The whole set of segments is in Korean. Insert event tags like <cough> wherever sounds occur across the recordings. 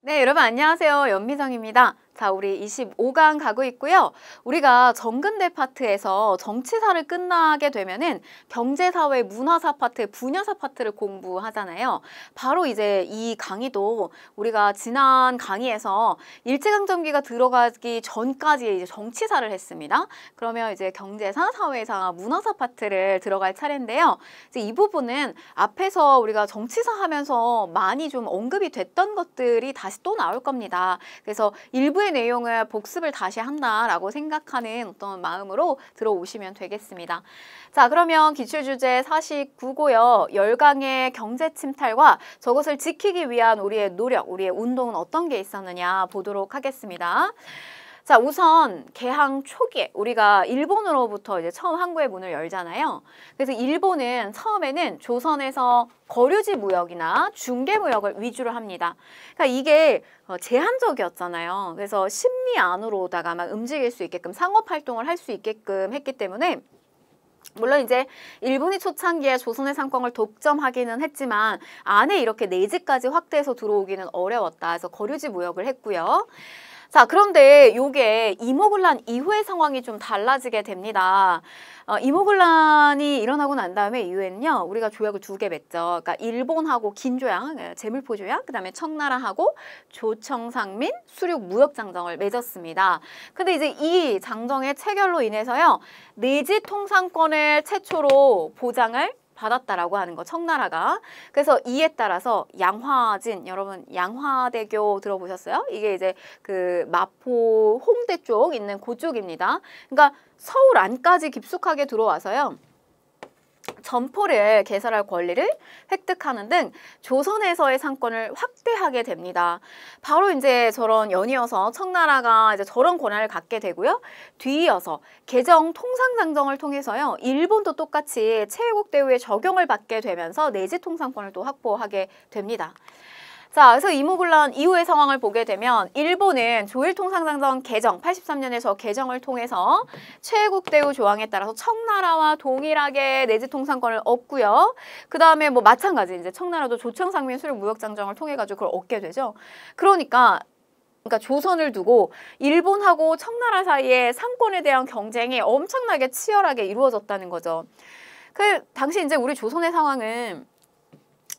네, 여러분 안녕하세요. 연미정입니다. 자, 우리 25강 가고 있고요. 우리가 정근대 파트에서 정치사를 끝나게 되면은 경제사회, 문화사 파트, 분야사 파트를 공부하잖아요. 바로 이제 이 강의도 우리가 지난 강의에서 일제강점기가 들어가기 전까지 이제 정치사를 했습니다. 그러면 이제 경제사, 사회사, 문화사 파트를 들어갈 차례인데요. 이제 이 부분은 앞에서 우리가 정치사 하면서 많이 좀 언급이 됐던 것들이 다시 또 나올 겁니다. 그래서 일부의 오늘 내용을 복습을 다시 한다라고 생각하는 어떤 마음으로 들어오시면 되겠습니다. 자, 그러면 기출주제 49고요. 열강의 경제 침탈과 저것을 지키기 위한 우리의 노력, 우리의 운동은 어떤 게 있었느냐 보도록 하겠습니다. 자, 우선 개항 초기에 우리가 일본으로부터 이제 처음 항구의 문을 열잖아요. 그래서 일본은 처음에는 조선에서 거류지 무역이나 중개 무역을 위주로 합니다. 그러니까 이게 어, 제한적이었잖아요. 그래서 심리 안으로다가 막 움직일 수 있게끔 상업 활동을 할 수 있게끔 했기 때문에 물론 이제 일본이 초창기에 조선의 상권을 독점하기는 했지만 안에 이렇게 내지까지 확대해서 들어오기는 어려웠다 그래서 거류지 무역을 했고요. 자, 그런데 요게 이모글란 이후의 상황이 좀 달라지게 됩니다. 어, 이모글란이 일어나고 난 다음에 이후에는요, 우리가 조약을 두 개 맺죠. 그러니까 일본하고 긴조약, 예, 재물포 조약, 그 다음에 청나라하고 조청상 민 수륙 무역 장정을 맺었습니다. 근데 이제 이 장정의 체결로 인해서요, 내지 통상권을 최초로 보장을 받았다라고 하는 거 청나라가 그래서 이에 따라서 양화진 여러분 양화대교 들어보셨어요? 이게 이제 그 마포 홍대 쪽 있는 그쪽입니다. 그러니까 서울 안까지 깊숙하게 들어와서요. 점포를 개설할 권리를 획득하는 등 조선에서의 상권을 확대하게 됩니다. 바로 이제 저런 연이어서 청나라가 이제 저런 권한을 갖게 되고요. 뒤이어서 개정 통상장정을 통해서요. 일본도 똑같이 체육국 대우의 적용을 받게 되면서 내지 통상권을 또 확보하게 됩니다. 자, 그래서 이모군란 이후의 상황을 보게 되면 일본은 조일통상상정 개정 83년에서 개정을 통해서 최국대우 조항에 따라서 청나라와 동일하게 내지 통상권을 얻고요. 그 다음에 뭐 마찬가지 이제 청나라도 조청상민 수륙 무역장정을 통해 가지고 그걸 얻게 되죠. 그러니까 그러니까 조선을 두고 일본하고 청나라 사이에 상권에 대한 경쟁이 엄청나게 치열하게 이루어졌다는 거죠. 그 당시 이제 우리 조선의 상황은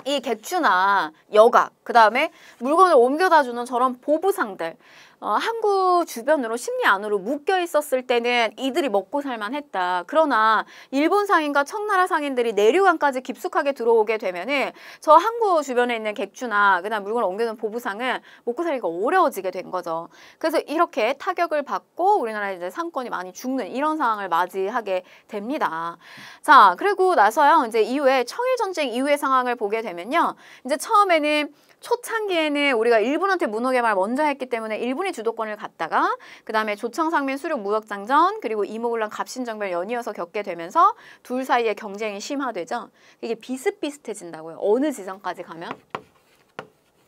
이 객추나 여각 그 다음에 물건을 옮겨다 주는 저런 보부상들 어, 항구 주변으로 심리 안으로 묶여 있었을 때는 이들이 먹고 살만 했다. 그러나 일본 상인과 청나라 상인들이 내륙안까지 깊숙하게 들어오게 되면은 저 항구 주변에 있는 객주나 그다음 물건을 옮겨놓은 보부상은 먹고 살기가 어려워지게 된 거죠. 그래서 이렇게 타격을 받고 우리나라에 이제 상권이 많이 죽는 이런 상황을 맞이하게 됩니다. 자, 그리고 나서요. 이제 이후에 청일 전쟁 이후의 상황을 보게 되면요. 이제 처음에는 초창기에는 우리가 일본한테 문호 개발 먼저 했기 때문에 일본이 주도권을 갖다가 그다음에 조청상민 수륙 무역장전 그리고 이모군란 갑신정변 연이어서 겪게 되면서 둘 사이의 경쟁이 심화되죠. 이게 비슷비슷해진다고요. 어느 지점까지 가면?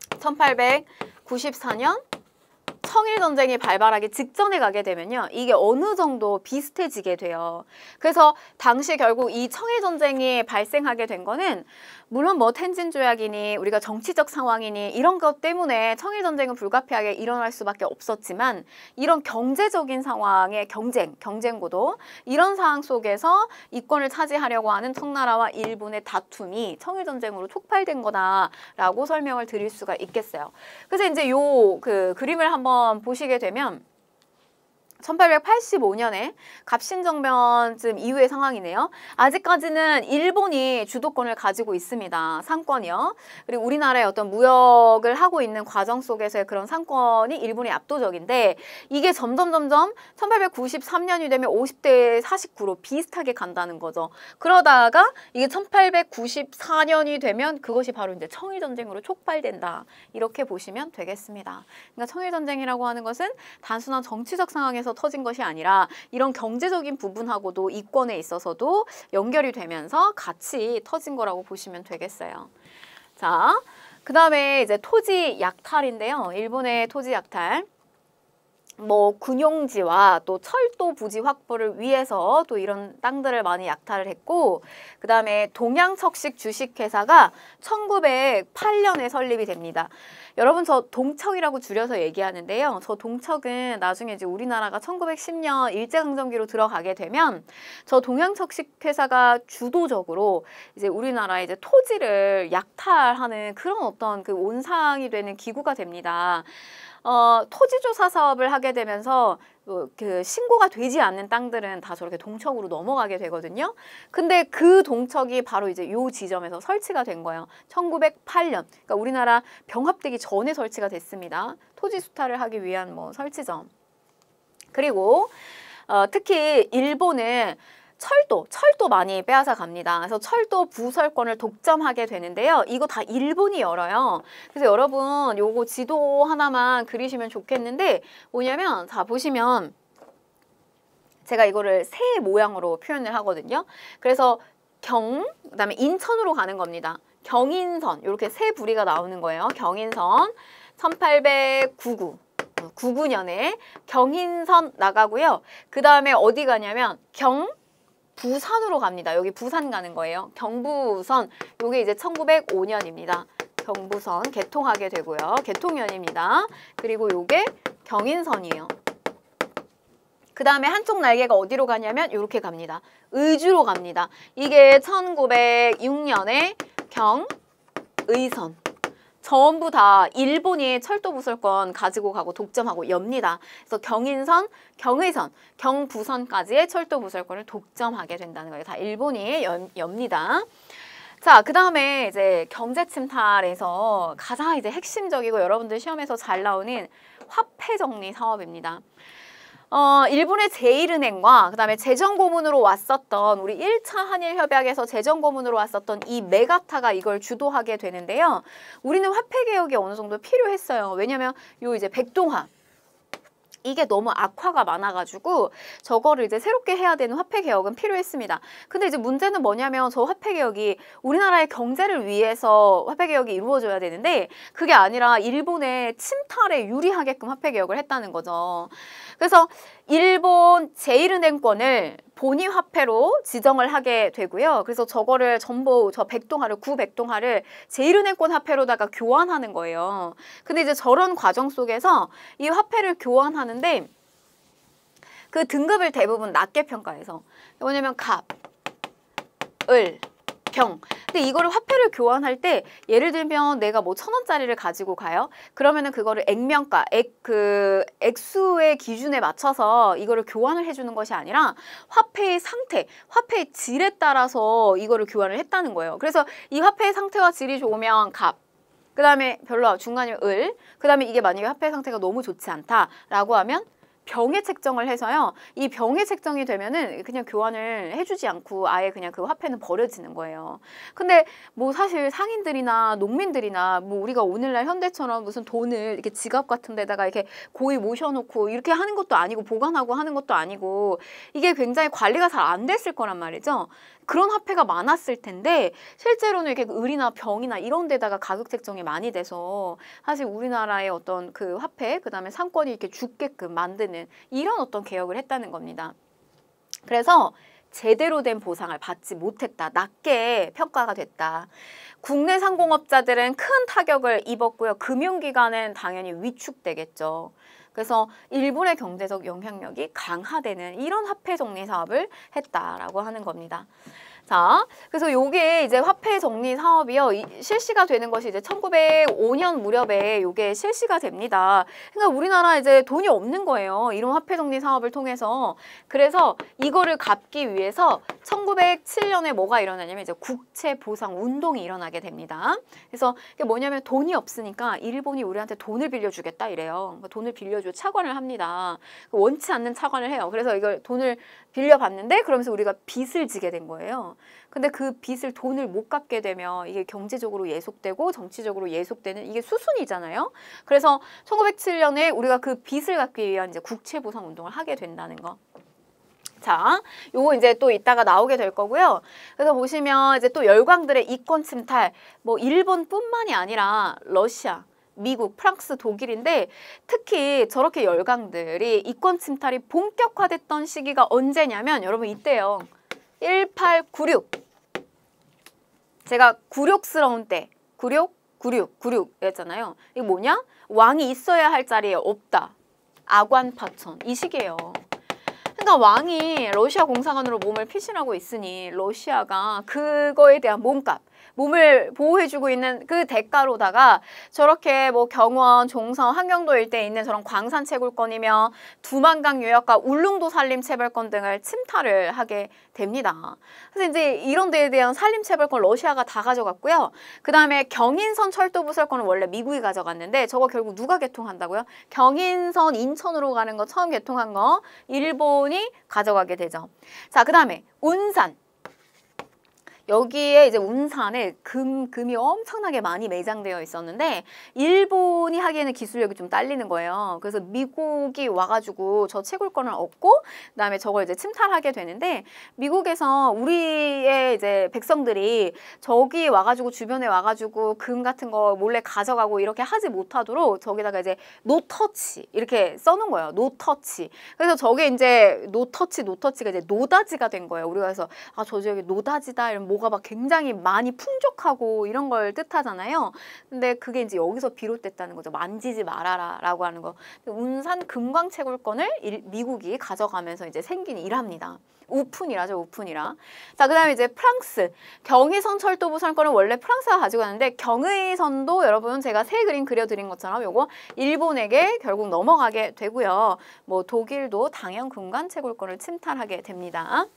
1894년 청일 전쟁이 발발하기 직전에 가게 되면요. 이게 어느 정도 비슷해지게 돼요. 그래서 당시 결국 이 청일 전쟁이 발생하게 된 거는 물론 뭐 텐진 조약이니 우리가 정치적 상황이니 이런 것 때문에 청일 전쟁은 불가피하게 일어날 수밖에 없었지만 이런 경제적인 상황의 경쟁, 경쟁 구도 이런 상황 속에서 이권을 차지하려고 하는 청나라와 일본의 다툼이 청일 전쟁으로 촉발된 거다라고 설명을 드릴 수가 있겠어요. 그래서 이제 요 그 그림을 한번 보시게 되면 1885년에 갑신정변쯤 이후의 상황이네요. 아직까지는 일본이 주도권을 가지고 있습니다. 상권이요. 그리고 우리나라의 어떤 무역을 하고 있는 과정 속에서의 그런 상권이 일본이 압도적인데 이게 점점 점점 1893년이 되면 50대 49로 비슷하게 간다는 거죠. 그러다가 이게 1894년이 되면 그것이 바로 이제 청일전쟁으로 촉발된다. 이렇게 보시면 되겠습니다. 그러니까 청일전쟁이라고 하는 것은 단순한 정치적 상황에서 때문서 터진 것이 아니라 이런 경제적인 부분하고도 이권에 있어서도 연결이 되면서 같이 터진 거라고 보시면 되겠어요. 자, 그 다음에 이제 토지 약탈인데요. 일본의 토지 약탈. 뭐 군용지와 또 철도 부지 확보를 위해서 또 이런 땅들을 많이 약탈을 했고 그 다음에 동양척식 주식회사가 1908년에 설립이 됩니다. 여러분 저 동척이라고 줄여서 얘기하는데요. 저 동척은 나중에 이제 우리나라가 1910년 일제강점기로 들어가게 되면 저 동양척식 회사가 주도적으로 이제 우리나라의 이제 토지를 약탈하는 그런 어떤 그 온상이 되는 기구가 됩니다. 어, 토지조사 사업을 하게 되면서 어, 그 신고가 되지 않는 땅들은 다 저렇게 동척으로 넘어가게 되거든요. 근데 그 동척이 바로 이제 요 지점에서 설치가 된 거예요. 1908년. 그러니까 우리나라 병합되기 전에 설치가 됐습니다. 토지 수탈을 하기 위한 뭐 설치점. 그리고 어, 특히 일본은 철도, 철도 많이 빼앗아 갑니다. 그래서 철도 부설권을 독점하게 되는데요. 이거 다 일본이 열어요. 그래서 여러분 요거 지도 하나만 그리시면 좋겠는데 뭐냐면 자 보시면 제가 이거를 새 모양으로 표현을 하거든요. 그래서 경, 그다음에 인천으로 가는 겁니다. 경인선, 이렇게 새 부리가 나오는 거예요. 경인선 1899. 99년에 경인선 나가고요. 그 다음에 어디 가냐면 경, 부산으로 갑니다. 여기 부산 가는 거예요. 경부선 이게 이제 1905년입니다. 경부선 개통하게 되고요. 개통연입니다 그리고 이게 경인선이에요. 그 다음에 한쪽 날개가 어디로 가냐면 이렇게 갑니다. 의주로 갑니다. 이게 1906년에 경의선 전부 다 일본이 철도 부설권 가지고 가고 독점하고 엽니다. 그래서 경인선, 경의선, 경부선까지의 철도 부설권을 독점하게 된다는 거예요. 다 일본이 연, 엽니다. 자, 그 다음에 이제 경제 침탈에서 가장 이제 핵심적이고 여러분들 시험에서 잘 나오는 화폐 정리 사업입니다. 어, 일본의 제일은행과 그다음에 재정 고문으로 왔었던 우리 1차 한일 협약에서 재정 고문으로 왔었던 이 메가타가 이걸 주도하게 되는데요. 우리는 화폐 개혁이 어느 정도 필요했어요. 왜냐면 요 이제 백동화 이게 너무 악화가 많아가지고 저거를 이제 새롭게 해야 되는 화폐 개혁은 필요했습니다. 근데 이제 문제는 뭐냐면 저 화폐 개혁이 우리나라의 경제를 위해서 화폐 개혁이 이루어져야 되는데 그게 아니라 일본의 침탈에 유리하게끔 화폐 개혁을 했다는 거죠. 그래서 일본 제일은행권을 본인 화폐로 지정을 하게 되고요. 그래서 저거를 전부 저 백동화를 구백동화를 제일은행권 화폐로다가 교환하는 거예요. 근데 이제 저런 과정 속에서 이 화폐를 교환하는데 그 등급을 대부분 낮게 평가해서 뭐냐면 갑, 을, 적형. 근데 이거를 화폐를 교환할 때 예를 들면 내가 뭐 천 원짜리를 가지고 가요. 그러면은 그거를 액면가, 액 그 액수의 기준에 맞춰서 이거를 교환을 해주는 것이 아니라 화폐의 상태, 화폐의 질에 따라서 이거를 교환을 했다는 거예요. 그래서 이 화폐의 상태와 질이 좋으면 값, 그 다음에 별로 중간이 을, 그 다음에 이게 만약에 화폐 상태가 너무 좋지 않다라고 하면 병의 책정을 해서요. 이병의 책정이 되면은 그냥 교환을 해주지 않고 아예 그냥 그 화폐는 버려지는 거예요. 근데 뭐 사실 상인들이나 농민들이나 뭐 우리가 오늘날 현대처럼 무슨 돈을 이렇게 지갑 같은 데다가 이렇게 고이 모셔놓고 이렇게 하는 것도 아니고 보관하고 하는 것도 아니고 이게 굉장히 관리가 잘 안 됐을 거란 말이죠. 그런 화폐가 많았을 텐데 실제로는 이렇게 을이나 병이나 이런 데다가 가격 책정이 많이 돼서 사실 우리나라의 어떤 그 화폐 그다음에 상권이 이렇게 죽게끔 만든 해주는 이런 어떤 개혁을 했다는 겁니다. 그래서 제대로 된 보상을 받지 못했다. 낮게 평가가 됐다. 국내 상공업자들은 큰 타격을 입었고요. 금융기관은 당연히 위축되겠죠. 그래서 일본의 경제적 영향력이 강화되는 이런 화폐 정리 사업을 했다라고 하는 겁니다. 자, 그래서 요게 이제 화폐 정리 사업이요. 이, 실시가 되는 것이 이제 1905년 무렵에 요게 실시가 됩니다. 그러니까 우리나라 이제 돈이 없는 거예요. 이런 화폐 정리 사업을 통해서. 그래서 이거를 갚기 위해서 1907년에 뭐가 일어나냐면 이제 국채 보상 운동이 일어나게 됩니다. 그래서 이게 뭐냐면 돈이 없으니까 일본이 우리한테 돈을 빌려주겠다 이래요. 그러니까 돈을 빌려줘 차관을 합니다. 원치 않는 차관을 해요. 그래서 이걸 돈을 빌려봤는데 그러면서 우리가 빚을 지게 된 거예요. 근데 그 빚을 돈을 못 갚게 되면 이게 경제적으로 예속되고 정치적으로 예속되는 이게 수순이잖아요. 그래서 1907년에 우리가 그 빚을 갚기 위한 이제 국채 보상 운동을 하게 된다는 거. 자, 요거 이제 또 이따가 나오게 될 거고요. 그래서 보시면 이제 또 열강들의 이권 침탈, 뭐 일본뿐만이 아니라 러시아, 미국, 프랑스, 독일인데 특히 저렇게 열강들이 이권 침탈이 본격화됐던 시기가 언제냐면 여러분 이때요. 1896 제가 굴욕스러운 때 굴욕, 굴욕, 굴욕 이었잖아요 이게 뭐냐? 왕이 있어야 할 자리에 없다. 아관파천 이시이에요 그러니까 왕이 러시아 공사관으로 몸을 피신하고 있으니 러시아가 그거에 대한 몸값 몸을 보호해주고 있는 그 대가로다가 저렇게 뭐 경원, 종성, 한경도 일대에 있는 저런 광산 채굴권이며 두만강 유역과 울릉도 산림 채벌권 등을 침탈을 하게 됩니다. 그래서 이제 이런 데에 대한 산림 채벌권 러시아가 다 가져갔고요. 그 다음에 경인선 철도 부설권은 원래 미국이 가져갔는데 저거 결국 누가 개통한다고요? 경인선 인천으로 가는 거 처음 개통한 거 일본이 가져가게 되죠. 자, 그 다음에 운산. 여기에 이제 운산에 금, 금이 엄청나게 많이 매장되어 있었는데 일본이 하기에는 기술력이 좀 딸리는 거예요. 그래서 미국이 와가지고 저 채굴권을 얻고 그다음에 저걸 이제 침탈하게 되는데 미국에서 우리의 이제 백성들이 저기 와가지고 주변에 와가지고 금 같은 거 몰래 가져가고 이렇게 하지 못하도록 저기다가 이제 노터치 이렇게 써놓은 거예요. 노터치. 그래서 저게 이제 노터치 노터치가 이제 노다지가 된 거예요. 우리가 해서아 저 지역이 노다지다 이런 뭐가 막 굉장히 많이 풍족하고 이런 걸 뜻하잖아요. 근데 그게 이제 여기서 비롯됐다는 거죠. 만지지 말아라라고 하는 거. 운산 금광채굴권을 일, 미국이 가져가면서 이제 생긴 일합니다. 우푼이라죠, 우푼이라. 자, 그 다음에 이제 프랑스. 경의선 철도부 선권은 원래 프랑스가 가지고 갔는데 경의선도 여러분 제가 새 그림 그려드린 것처럼 요거 일본에게 결국 넘어가게 되고요. 뭐 독일도 당연 금관채굴권을 침탈하게 됩니다.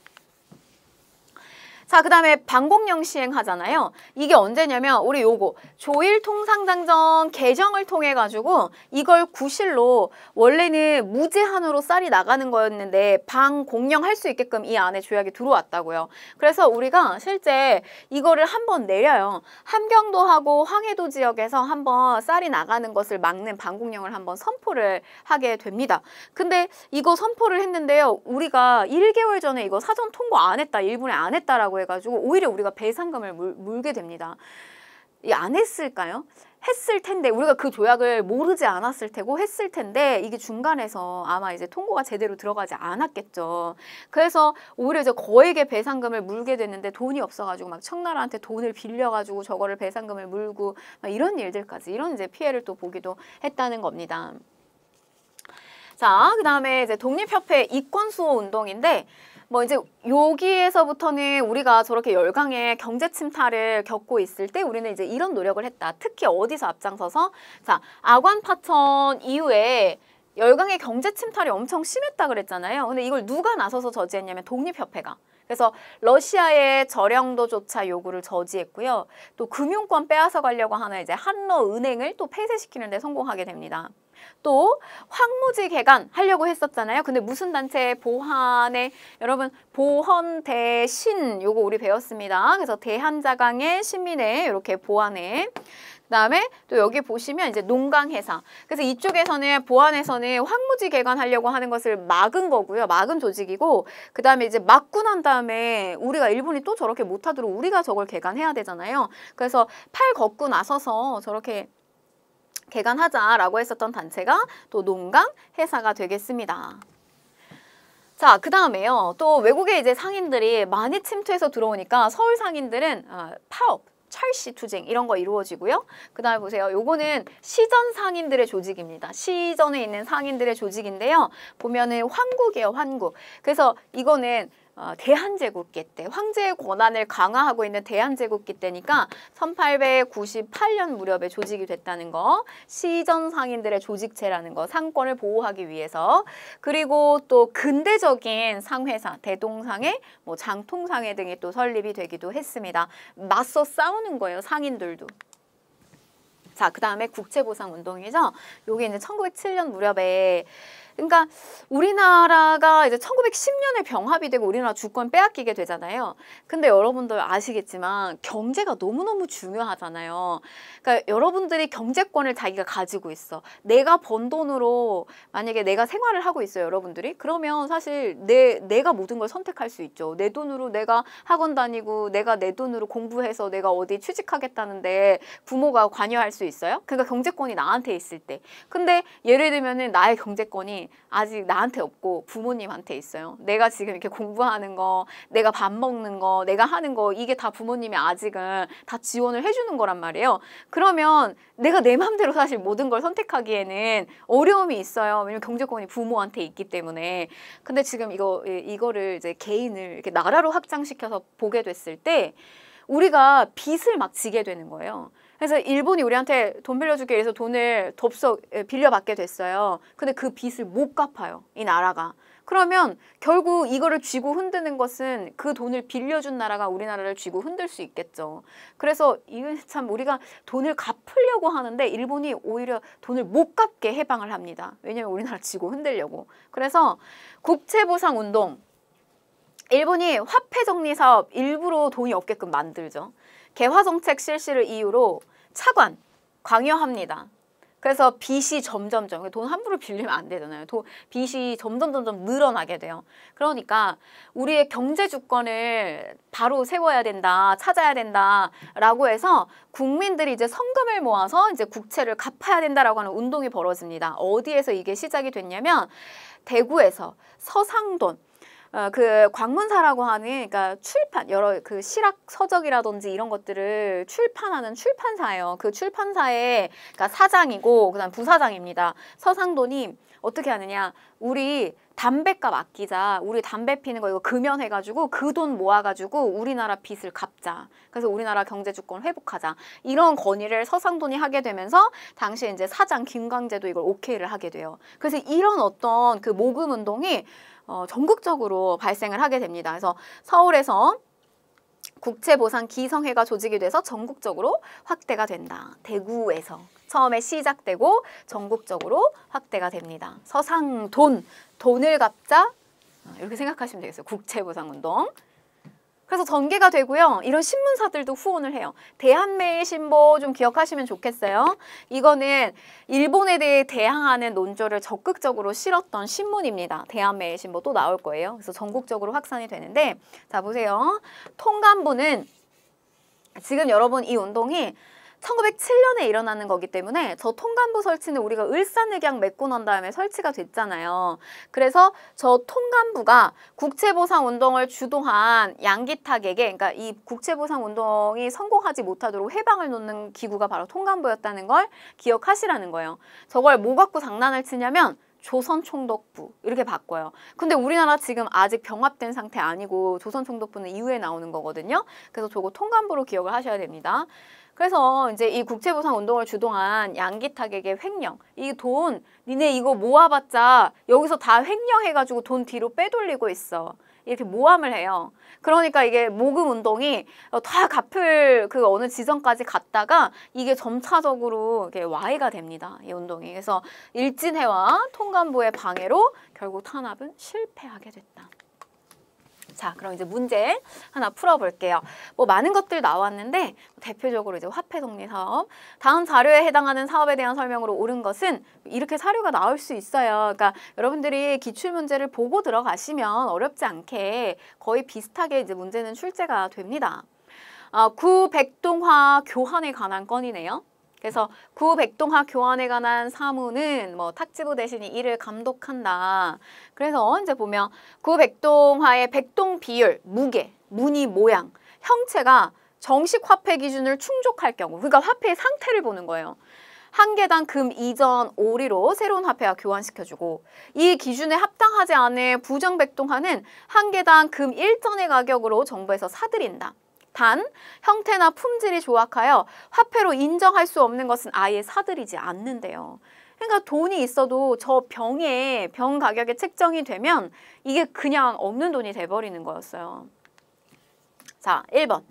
자, 그 다음에 방공령 시행하잖아요. 이게 언제냐면 우리 요거 조일 통상장정 개정을 통해 가지고 이걸 구실로 원래는 무제한으로 쌀이 나가는 거였는데 방공령 할 수 있게끔 이 안에 조약이 들어왔다고요. 그래서 우리가 실제 이거를 한번 내려요. 함경도하고 황해도 지역에서 한번 쌀이 나가는 것을 막는 방공령을 한번 선포를 하게 됩니다. 근데 이거 선포를 했는데요. 우리가 1개월 전에 이거 사전 통보 안 했다, 일본에 안 했다라고 있다 해가지고 오히려 우리가 배상금을 물, 물게 됩니다. 이 안 했을까요? 했을 텐데 우리가 그 조약을 모르지 않았을 테고 했을 텐데 이게 중간에서 아마 이제 통고가 제대로 들어가지 않았겠죠. 그래서 오히려 이제 거액의 배상금을 물게 됐는데 돈이 없어가지고 막 청나라한테 돈을 빌려가지고 저거를 배상금을 물고 막 이런 일들까지 이런 이제 피해를 또 보기도 했다는 겁니다. 자, 그 다음에 이제 독립협회 이권수호 운동인데 뭐 이제 여기에서부터는 우리가 저렇게 열강의 경제 침탈을 겪고 있을 때 우리는 이제 이런 노력을 했다. 특히 어디서 앞장서서 자 아관 파천 이후에 열강의 경제 침탈이 엄청 심했다 그랬잖아요. 근데 이걸 누가 나서서 저지했냐면 독립협회가. 그래서 러시아의 저량도조차 요구를 저지했고요. 또 금융권 빼앗아 가려고 하는 이제 한러 은행을 또 폐쇄시키는 데 성공하게 됩니다. 또 황무지 개간 하려고 했었잖아요. 근데 무슨 단체 보한에 여러분 보헌 대신 요거 우리 배웠습니다. 그래서 대한자강의 신민회 이렇게 보안에 그다음에 또 여기 보시면 이제 농강회사. 그래서 이쪽에서는 보안에서는 황무지 개관하려고 하는 것을 막은 거고요. 막은 조직이고 그다음에 이제 막고 난 다음에 우리가 일본이 또 저렇게 못하도록 우리가 저걸 개관해야 되잖아요. 그래서 팔 걷고 나서서 저렇게 개간하자라고 했었던 단체가 또 농강 회사가 되겠습니다. 자, 그 다음에요. 또외국에 이제 상인들이 많이 침투해서 들어오니까 서울 상인들은 어, 파업, 철시 투쟁 이런 거 이루어지고요. 그 다음에 보세요. 요거는 시전 상인들의 조직입니다. 시전에 있는 상인들의 조직인데요. 보면은 환국이에요, 환국. 그래서 이거는 어, 대한제국기 때 황제의 권한을 강화하고 있는 대한제국기 때니까 1898년 무렵에 조직이 됐다는 거 시전 상인들의 조직체라는 거 상권을 보호하기 위해서 그리고 또 근대적인 상회사 대동상회 뭐 장통상회 등이 또 설립이 되기도 했습니다 맞서 싸우는 거예요 상인들도 자그 다음에 국채보상운동이죠 요게 이제 1907년 무렵에 그러니까 우리나라가 이제 1910년에 병합이 되고 우리나라 주권 빼앗기게 되잖아요. 근데 여러분들 아시겠지만 경제가 너무너무 중요하잖아요. 그러니까 여러분들이 경제권을 자기가 가지고 있어. 내가 번 돈으로 만약에 내가 생활을 하고 있어요, 여러분들이. 그러면 사실 내 내가 모든 걸 선택할 수 있죠. 내 돈으로 내가 학원 다니고 내가 내 돈으로 공부해서 내가 어디 취직하겠다는데 부모가 관여할 수 있어요? 그러니까 경제권이 나한테 있을 때. 근데 예를 들면은 나의 경제권이 아직 나한테 없고 부모님한테 있어요. 내가 지금 이렇게 공부하는 거, 내가 밥 먹는 거, 내가 하는 거 이게 다 부모님이 아직은 다 지원을 해주는 거란 말이에요. 그러면 내가 내 맘대로 사실 모든 걸 선택하기에는 어려움이 있어요. 왜냐면 경제권이 부모한테 있기 때문에. 근데 지금 이거 이거를 이제 개인을 이렇게 나라로 확장시켜서 보게 됐을 때 우리가 빚을 막 지게 되는 거예요. 그래서 일본이 우리한테 돈 빌려주기 위해서 돈을 덥석 빌려받게 됐어요. 근데 그 빚을 못 갚아요. 이 나라가. 그러면 결국 이거를 쥐고 흔드는 것은 그 돈을 빌려준 나라가 우리나라를 쥐고 흔들 수 있겠죠. 그래서 이건 참 우리가 돈을 갚으려고 하는데 일본이 오히려 돈을 못 갚게 해방을 합니다. 왜냐하면 우리나라 쥐고 흔들려고. 그래서 국채보상 운동, 일본이 화폐 정리 사업 일부러 돈이 없게끔 만들죠. 개화정책 실시를 이유로 차관, 광여합니다. 그래서 빚이 점점점, 돈 함부로 빌리면 안 되잖아요. 도, 빚이 점점점점 늘어나게 돼요. 그러니까 우리의 경제 주권을 바로 세워야 된다, 찾아야 된다, 라고 해서 국민들이 이제 성금을 모아서 이제 국채를 갚아야 된다라고 하는 운동이 벌어집니다. 어디에서 이게 시작이 됐냐면 대구에서 서상돈, 어, 그 광문사라고 하는 그러니까 출판 여러 그 실학 서적이라든지 이런 것들을 출판하는 출판사예요. 그 출판사의 그러니까 사장이고 그다음 부사장입니다. 서상도님 어떻게 하느냐? 우리 담배값 아끼자. 우리 담배 피는 거 이거 금연해가지고 그 돈 모아가지고 우리나라 빚을 갚자. 그래서 우리나라 경제 주권 회복하자. 이런 건의를 서상돈이 하게 되면서 당시에 이제 사장 김광재도 이걸 오케이를 하게 돼요. 그래서 이런 어떤 그 모금 운동이 어, 전국적으로 발생을 하게 됩니다. 그래서 서울에서 국채보상 기성회가 조직이 돼서 전국적으로 확대가 된다. 대구에서 처음에 시작되고 전국적으로 확대가 됩니다. 서상 돈, 돈을 갚자 어, 이렇게 생각하시면 되겠어요. 국채보상운동. 그래서 전개가 되고요. 이런 신문사들도 후원을 해요. 대한매일신보 좀 기억하시면 좋겠어요. 이거는 일본에 대해 대항하는 논조를 적극적으로 실었던 신문입니다. 대한매일신보 또 나올 거예요. 그래서 전국적으로 확산이 되는데 자 보세요. 통감부는 지금 여러분 이 운동이 1907년에 일어나는 거기 때문에 저 통감부 설치는 우리가 을산늑양 맺고 난 다음에 설치가 됐잖아요. 그래서 저 통감부가 국채보상운동을 주도한 양기탁에게 그러니까 이 국채보상운동이 성공하지 못하도록 해방을 놓는 기구가 바로 통감부였다는 걸 기억하시라는 거예요. 저걸 뭐 갖고 장난을 치냐면 조선총독부 이렇게 바꿔요. 근데 우리나라 지금 아직 병합된 상태 아니고 조선총독부는 이후에 나오는 거거든요. 그래서 저거 통감부로 기억을 하셔야 됩니다. 그래서 이제 이 국채보상 운동을 주동한 양기 탁에게 횡령, 이 돈 니네 이거 모아봤자 여기서 다 횡령해가지고 돈 뒤로 빼돌리고 있어. 이렇게 모함을 해요. 그러니까 이게 모금 운동이 어, 다 갚을 그 어느 지점까지 갔다가 이게 점차적으로 이게 렇 와해가 됩니다. 이 운동이. 그래서 일진회와 통감부의 방해로 결국 탄압은 실패하게 됐다. 자, 그럼 이제 문제 하나 풀어볼게요. 뭐 많은 것들 나왔는데 대표적으로 이제 화폐 독립 사업. 다음 자료에 해당하는 사업에 대한 설명으로 옳은 것은 이렇게 사료가 나올 수 있어요. 그러니까 여러분들이 기출 문제를 보고 들어가시면 어렵지 않게 거의 비슷하게 이제 문제는 출제가 됩니다. 아, 구백동화 교환에 관한 건이네요. 그래서 구백동학 교환에 관한 사무는 뭐 탁지부 대신이 이를 감독한다. 그래서 이제 보면 구백동화의 백동 비율, 무게, 무늬, 모양, 형체가 정식 화폐 기준을 충족할 경우 그러니까 화폐의 상태를 보는 거예요. 한 개당 금 이전 오리로 새로운 화폐와 교환시켜주고 이 기준에 합당하지 않은 부정백동화는 한 개당 금 일전의 가격으로 정부에서 사들인다. 단 형태나 품질이 조악하여 화폐로 인정할 수 없는 것은 아예 사들이지 않는데요. 그러니까 돈이 있어도 저 병에 병 가격에 책정이 되면 이게 그냥 없는 돈이 돼버리는 거였어요. 자, 1번.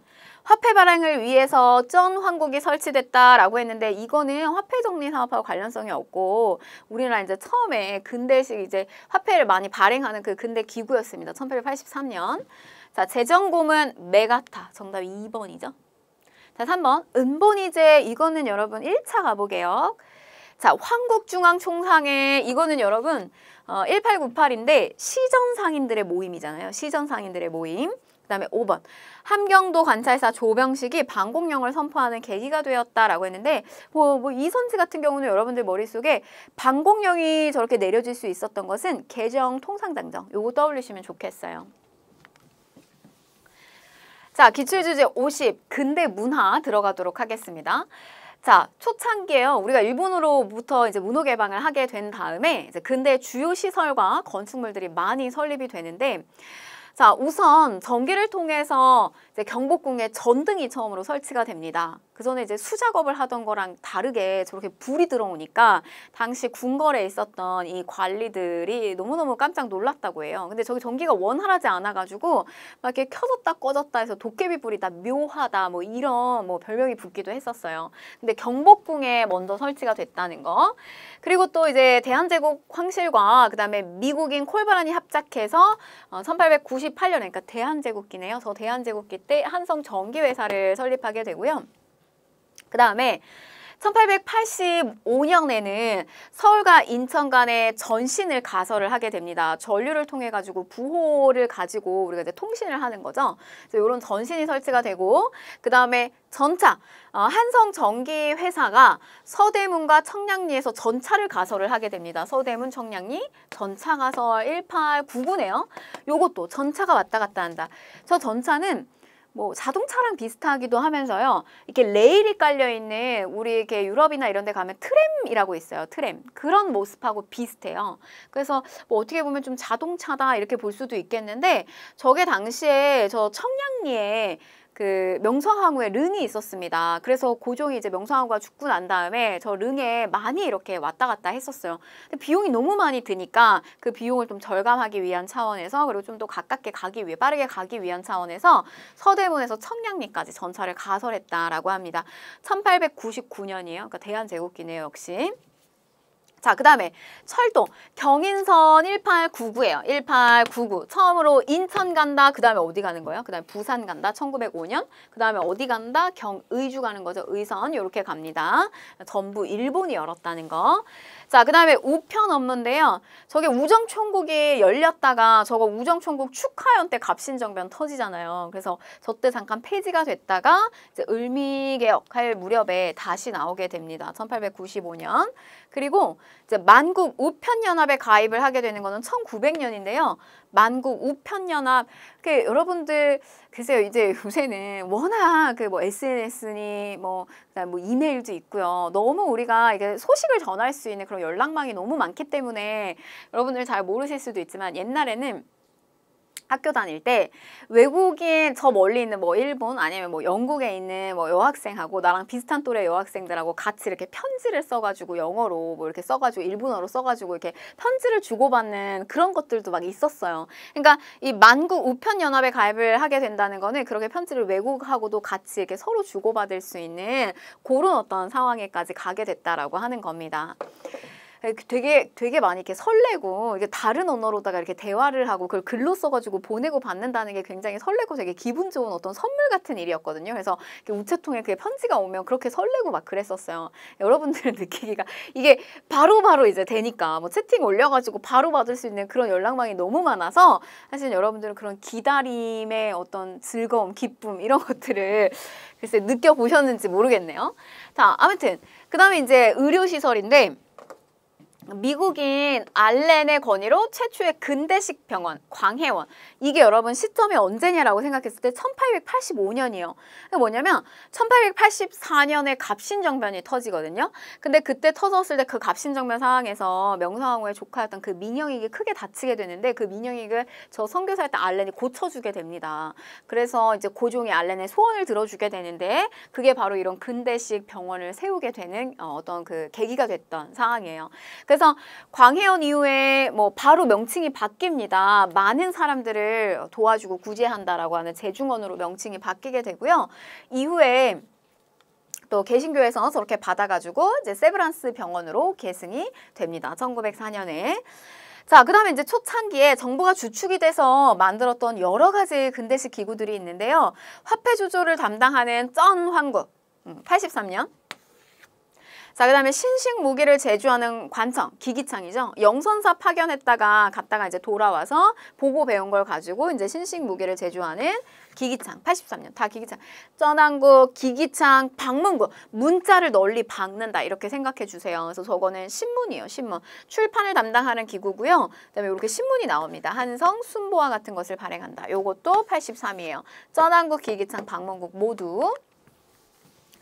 화폐 발행을 위해서 전 환곡이 설치됐다라고 했는데 이거는 화폐 정리 사업하고 관련성이 없고 우리나라 이제 처음에 근대식 이제 화폐를 많이 발행하는 그 근대 기구였습니다. 1883년. 자, 재정공은 메가타. 정답 2번이죠. 자, 3번. 은본이제. 이거는 여러분 1차 가보게요 자, 황국중앙총상회. 이거는 여러분 어, 1898인데 시전상인들의 모임이잖아요. 시전상인들의 모임. 그 다음에 5번 함경도 관찰사 조병식이 방공령을 선포하는 계기가 되었다라고 했는데 뭐, 뭐 이선지 같은 경우는 여러분들 머릿속에 방공령이 저렇게 내려질 수 있었던 것은 개정 통상장정 요거 떠올리시면 좋겠어요. 자, 기출주제 50, 근대 문화 들어가도록 하겠습니다. 자, 초창기에요. 우리가 일본으로부터 이제 문호 개방을 하게 된 다음에 이제 근대 주요 시설과 건축물들이 많이 설립이 되는데 자, 우선 전기를 통해서 이제 경복궁에 전등이 처음으로 설치가 됩니다. 그 전에 이제 수작업을 하던 거랑 다르게 저렇게 불이 들어오니까 당시 궁궐에 있었던 이 관리들이 너무너무 깜짝 놀랐다고 해요. 근데 저기 전기가 원활하지 않아가지고 막 이렇게 켜졌다 꺼졌다 해서 도깨비 불이다 묘하다 뭐 이런 뭐 별명이 붙기도 했었어요. 근데 경복궁에 먼저 설치가 됐다는 거. 그리고 또 이제 대한제국 황실과 그다음에 미국인 콜바란이 합작해서 1898년 어, 그러니까 대한제국기네요. 저 대한제국기 때 한성 전기회사를 설립하게 되고요. 그 다음에 1885년에는 서울과 인천 간의 전신을 가설을 하게 됩니다. 전류를 통해 가지고 부호를 가지고 우리가 이제 통신을 하는 거죠. 그래서 이런 전신이 설치가 되고 그 다음에 전차 어, 한성전기회사가 서대문과 청량리에서 전차를 가설을 하게 됩니다. 서대문, 청량리, 전차가설 1899네요. 요것도 전차가 왔다 갔다 한다. 저 전차는 뭐 자동차랑 비슷하기도 하면서요. 이렇게 레일이 깔려 있는 우리 이렇게 유럽이나 이런 데 가면 트램이라고 있어요. 트램. 그런 모습하고 비슷해요. 그래서 뭐 어떻게 보면 좀 자동차다 이렇게 볼 수도 있겠는데 저게 당시에 저 청량리에 그 명성황후의 릉이 있었습니다. 그래서 고종이 이제 명성황후가 죽고 난 다음에 저 릉에 많이 이렇게 왔다 갔다 했었어요. 근데 비용이 너무 많이 드니까 그 비용을 좀 절감하기 위한 차원에서 그리고 좀 더 가깝게 가기 위해 빠르게 가기 위한 차원에서 서대문에서 청량리까지 전차를 가설했다라고 합니다. 1899년이에요. 그러니까 대한제국기네요, 역시. 자, 그 다음에 철도. 경인선 1899예요. 1899. 처음으로 인천 간다. 그 다음에 어디 가는 거예요? 그 다음에 부산 간다. 1905년. 그 다음에 어디 간다? 경의주 가는 거죠. 의선. 이렇게 갑니다. 전부 일본이 열었다는 거. 자, 그 다음에 우편 업무인데요. 저게 우정총국이 열렸다가 저거 우정총국 축하연 때 갑신정변 터지잖아요. 그래서 저때 잠깐 폐지가 됐다가 이제 을미개혁 할 무렵에 다시 나오게 됩니다. 1895년. 그리고 이제 만국 우편연합에 가입을 하게 되는 거는 1900년인데요. 만국 우편연합 그 여러분들 글쎄요 이제 요새는 워낙 그 뭐 SNS니 뭐, 뭐 그다음 뭐 이메일도 있고요. 너무 우리가 이게 소식을 전할 수 있는 그런 연락망이 너무 많기 때문에 여러분들 잘 모르실 수도 있지만 옛날에는 학교 다닐 때 외국인 저 멀리 있는 뭐 일본 아니면 뭐 영국에 있는 뭐 여학생하고 나랑 비슷한 또래 여학생들하고 같이 이렇게 편지를 써가지고 영어로 뭐 이렇게 써가지고 일본어로 써가지고 이렇게 편지를 주고받는 그런 것들도 막 있었어요. 그러니까 이 만국 우편 연합에 가입을 하게 된다는 거는 그렇게 편지를 외국하고도 같이 이렇게 서로 주고받을 수 있는 그런 어떤 상황에까지 가게 됐다라고 하는 겁니다. 네, 그 되게 되게 많이 이렇게 설레고 이게 다른 언어로다가 이렇게 대화를 하고 그걸 글로 써가지고 보내고 받는다는 게 굉장히 설레고 되게 기분 좋은 어떤 선물 같은 일이었거든요. 그래서 우체통에 그 편지가 오면 그렇게 설레고 막 그랬었어요. 여러분들은 <laughs> 느끼기가 이게 바로바로 이제 되니까 뭐 채팅 올려가지고 바로 받을 수 있는 그런 연락망이 너무 많아서 사실 여러분들은 그런 기다림의 어떤 즐거움, 기쁨 이런 것들을 글쎄 느껴보셨는지 모르겠네요. 자, 아무튼 그 다음에 이제 의료시설인데 미국인 알렌의 권위로 최초의 근대식 병원 광해원 이게 여러분 시점이 언제냐라고 생각했을 때 1885년이요. 그게 뭐냐면 1884년에 갑신정변이 터지거든요. 근데 그때 터졌을 때 그 갑신정변 상황에서 명성황후의 조카였던 그 민영익이 크게 다치게 되는데 그 민영익을 저 선교사였던 알렌이 고쳐주게 됩니다. 그래서 이제 고종이 알렌의 소원을 들어주게 되는데 그게 바로 이런 근대식 병원을 세우게 되는 어, 어떤 그 계기가 됐던 상황이에요. 그 그래서 광해원 이후에 뭐 바로 명칭이 바뀝니다. 많은 사람들을 도와주고 구제한다라고 하는 재중원으로 명칭이 바뀌게 되고요. 이후에 또 개신교에서 저렇게 받아가지고 이제 세브란스 병원으로 계승이 됩니다. 1904년에. 자, 그 다음에 이제 초창기에 정부가 주축이 돼서 만들었던 여러 가지 근대식 기구들이 있는데요. 화폐 조조를 담당하는 쩐 황국, 83년. 음, 자, 그다음에 신식 무기를 제조하는 관청, 기기창이죠. 영선사 파견했다가 갔다가 이제 돌아와서 보고 배운 걸 가지고 이제 신식 무기를 제조하는 기기창, 83년 다 기기창. 전환국, 기기창, 방문국, 문자를 널리 박는다 이렇게 생각해 주세요. 그래서 저거는 신문이에요, 신문. 출판을 담당하는 기구고요. 그다음에 이렇게 신문이 나옵니다. 한성, 순보와 같은 것을 발행한다. 요것도 83이에요. 전환국, 기기창, 방문국 모두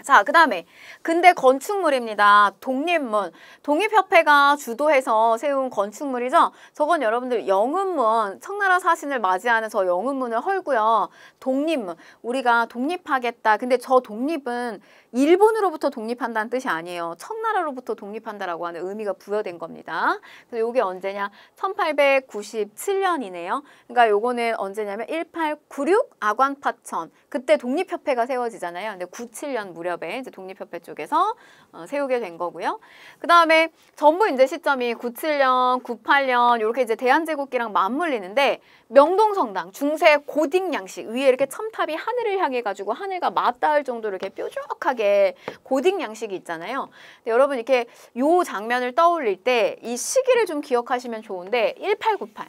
자, 그 다음에 근대 건축물입니다. 독립문. 독립협회가 주도해서 세운 건축물이죠. 저건 여러분들 영은문, 청나라 사신을 맞이하는 저 영은문을 헐고요. 독립문. 우리가 독립하겠다. 근데 저 독립은 일본으로부터 독립한다는 뜻이 아니에요. 청나라로부터 독립한다라고 하는 의미가 부여된 겁니다. 그래서 이게 언제냐? 1897년이네요. 그러니까 요거는 언제냐면 1896 아관파천 그때 독립협회가 세워지잖아요. 근데 97년 무렵에 이제 독립협회 쪽에서 어, 세우게 된 거고요. 그 다음에 전부 이제 시점이 97년, 98년 이렇게 이제 대한제국기랑 맞물리는데 명동성당 중세 고딕 양식 위에 이렇게 첨탑이 하늘을 향해 가지고 하늘과 맞닿을 정도로 이렇게 뾰족하게 고딕 양식이 있잖아요. 근데 여러분 이렇게 요 장면을 떠올릴 때 이 시기를 좀 기억하시면 좋은데 1898.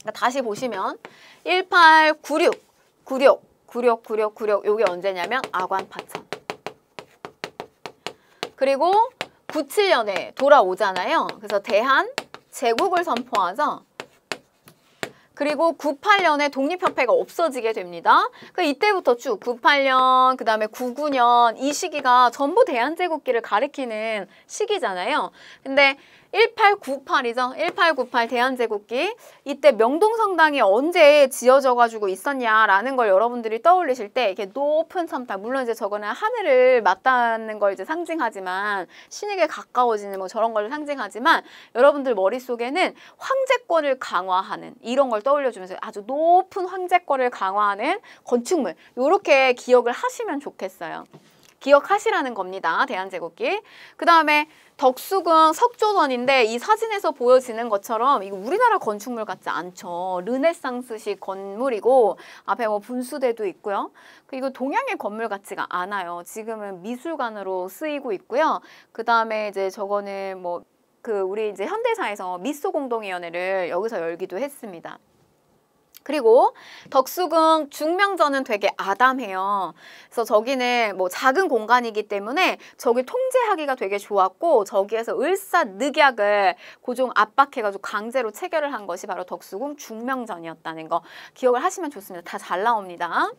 그러니까 다시 보시면 1896, 96, 96, 96, 96 요게 언제냐면 아관 파천. 그리고 97년에 돌아오잖아요. 그래서 대한 제국을 선포하죠. 그리고 98년에 독립협회가 없어지게 됩니다. 그 이때부터 쭉 98년, 그 다음에 99년 이 시기가 전부 대한제국기를 가리키는 시기잖아요. 근데 1898이죠. 1898 대한제국기. 이때 명동성당이 언제 지어져가지고 있었냐라는 걸 여러분들이 떠올리실 때 이렇게 높은 섬탑 물론 이제 저거는 하늘을 맞다는걸 이제 상징하지만 신에게 가까워지는 뭐 저런 걸 상징하지만 여러분들 머릿속에는 황제권을 강화하는 이런 걸 떠올려주면서 아주 높은 황제권을 강화하는 건축물, 이렇게 기억을 하시면 좋겠어요. 기억하시라는 겁니다. 대한제국기. 그 다음에 덕수궁 석조선인데이 사진에서 보여지는 것처럼 이거 우리나라 건축물 같지 않죠. 르네상스식 건물이고 앞에 뭐 분수대도 있고요. 그리고 동양의 건물 같지가 않아요. 지금은 미술관으로 쓰이고 있고요. 그 다음에 이제 저거는 뭐 그 우리 이제 현대사에서 미소 공동위원회를 여기서 열기도 했습니다. 그리고 덕수궁 중명전은 되게 아담해요. 그래서 저기는 뭐 작은 공간이기 때문에 저기 통제하기가 되게 좋았고 저기에서 을사늑약을 고종 압박해가지고 강제로 체결을 한 것이 바로 덕수궁 중명전이었다는 거 기억을 하시면 좋습니다. 다 잘 나옵니다.